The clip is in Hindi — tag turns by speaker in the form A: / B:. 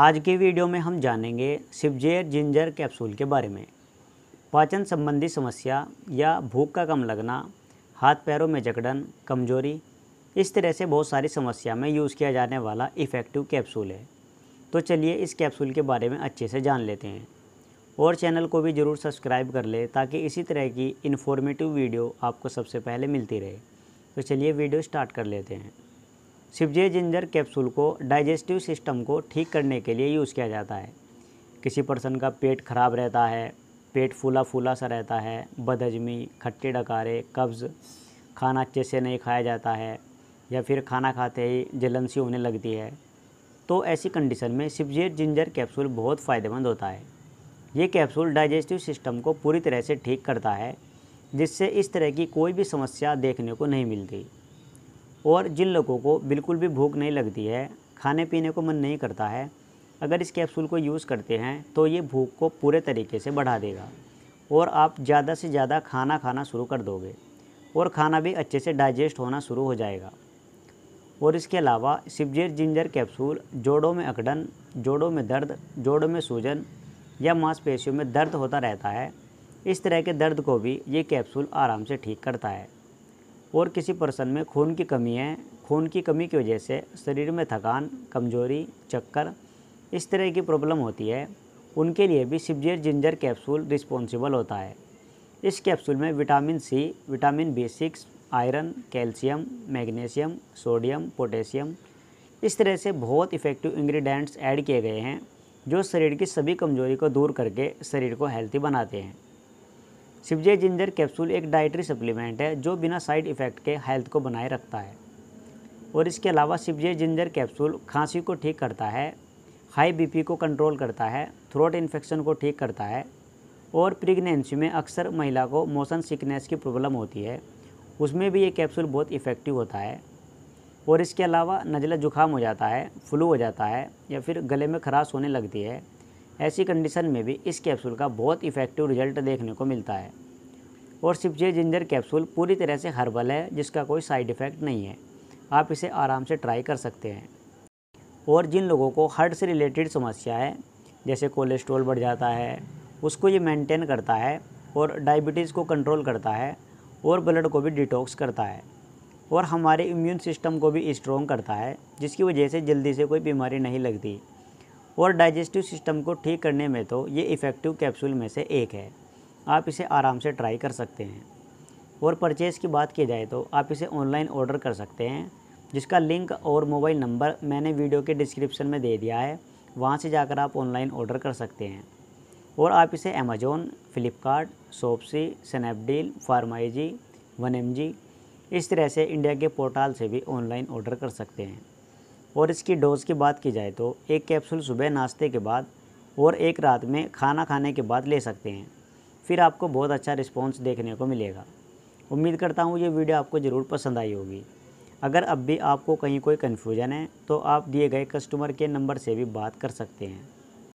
A: आज की वीडियो में हम जानेंगे सिबजेर जिंजर कैप्सूल के बारे में पाचन संबंधी समस्या या भूख का कम लगना हाथ पैरों में जकड़न कमजोरी इस तरह से बहुत सारी समस्या में यूज़ किया जाने वाला इफ़ेक्टिव कैप्सूल है तो चलिए इस कैप्सूल के बारे में अच्छे से जान लेते हैं और चैनल को भी ज़रूर सब्सक्राइब कर ले ताकि इसी तरह की इन्फॉर्मेटिव वीडियो आपको सबसे पहले मिलती रहे तो चलिए वीडियो स्टार्ट कर लेते हैं सिवजे जिंजर कैप्सूल को डाइजेस्टिव सिस्टम को ठीक करने के लिए यूज़ किया जाता है किसी पर्सन का पेट खराब रहता है पेट फूला फूला सा रहता है बदहजमी खट्टे डकारे कब्ज़ खाना अच्छे से नहीं खाया जाता है या फिर खाना खाते ही जलन सी होने लगती है तो ऐसी कंडीशन में सिवजेट जिंजर कैप्सूल बहुत फ़ायदेमंद होता है ये कैप्सूल डाइजेस्टिव सिस्टम को पूरी तरह से ठीक करता है जिससे इस तरह की कोई भी समस्या देखने को नहीं मिलती और जिन लोगों को बिल्कुल भी भूख नहीं लगती है खाने पीने को मन नहीं करता है अगर इस कैप्सूल को यूज़ करते हैं तो ये भूख को पूरे तरीके से बढ़ा देगा और आप ज़्यादा से ज़्यादा खाना खाना शुरू कर दोगे और खाना भी अच्छे से डाइजेस्ट होना शुरू हो जाएगा और इसके अलावा सिबजेर जिंजर कैप्सूल जोड़ों में अकड़न जोड़ों में दर्द जोड़ों में सूजन या मांसपेशियों में दर्द होता रहता है इस तरह के दर्द को भी ये कैप्सूल आराम से ठीक करता है और किसी पर्सन में खून की कमी है खून की कमी की वजह से शरीर में थकान कमजोरी चक्कर इस तरह की प्रॉब्लम होती है उनके लिए भी सिबजेर जिंजर कैप्सूल रिस्पॉन्सिबल होता है इस कैप्सूल में vitamin C vitamin B six iron calcium magnesium sodium potassium इस तरह से बहुत इफ़ेक्टिव इंग्रेडिएंट्स ऐड किए गए हैं जो शरीर की सभी कमजोरी को दूर करके शरीर को हेल्थी बनाते हैं सिवजे जिंजर कैप्सूल एक डाइटरी सप्लीमेंट है जो बिना साइड इफ़ेक्ट के हेल्थ को बनाए रखता है और इसके अलावा सिवजे जिंजर कैप्सूल खांसी को ठीक करता है हाई बीपी को कंट्रोल करता है थ्रोट इन्फेक्शन को ठीक करता है और प्रेगनेंसी में अक्सर महिला को मोशन सिकनेस की प्रॉब्लम होती है उसमें भी ये कैप्सूल बहुत इफ़ेक्टिव होता है और इसके अलावा नज़ला जुकाम हो जाता है फ्लू हो जाता है या फिर गले में खराश होने लगती है ऐसी कंडीशन में भी इस कैप्सूल का बहुत इफ़ेक्टिव रिजल्ट देखने को मिलता है और सिर्फ ये जिंजर कैप्सूल पूरी तरह से हर्बल है जिसका कोई साइड इफ़ेक्ट नहीं है आप इसे आराम से ट्राई कर सकते हैं और जिन लोगों को हार्ट से रिलेटेड समस्या है जैसे कोलेस्ट्रॉल बढ़ जाता है उसको ये मेंटेन करता है और डायबिटीज़ को कंट्रोल करता है और ब्लड को भी डिटॉक्स करता है और हमारे इम्यून सिस्टम को भी स्ट्रॉन्ग करता है जिसकी वजह से जल्दी से कोई बीमारी नहीं लगती और डाइजेस्टिव सिस्टम को ठीक करने में तो ये इफ़ेक्टिव कैप्सूल में से एक है आप इसे आराम से ट्राई कर सकते हैं और परचेज़ की बात की जाए तो आप इसे ऑनलाइन ऑर्डर कर सकते हैं जिसका लिंक और मोबाइल नंबर मैंने वीडियो के डिस्क्रिप्शन में दे दिया है वहाँ से जाकर आप ऑनलाइन ऑर्डर कर सकते हैं और आप इसे अमेज़ोन फ़्लिपकार्ट सोपसी Snapdeal PharmEasy one M G इस तरह से इंडिया के पोर्टल से भी ऑनलाइन ऑर्डर कर सकते हैं और इसकी डोज़ की बात की जाए तो एक कैप्सूल सुबह नाश्ते के बाद और एक रात में खाना खाने के बाद ले सकते हैं फिर आपको बहुत अच्छा रिस्पॉन्स देखने को मिलेगा उम्मीद करता हूँ ये वीडियो आपको ज़रूर पसंद आई होगी अगर अब भी आपको कहीं कोई कन्फ्यूजन है तो आप दिए गए कस्टमर के नंबर से भी बात कर सकते हैं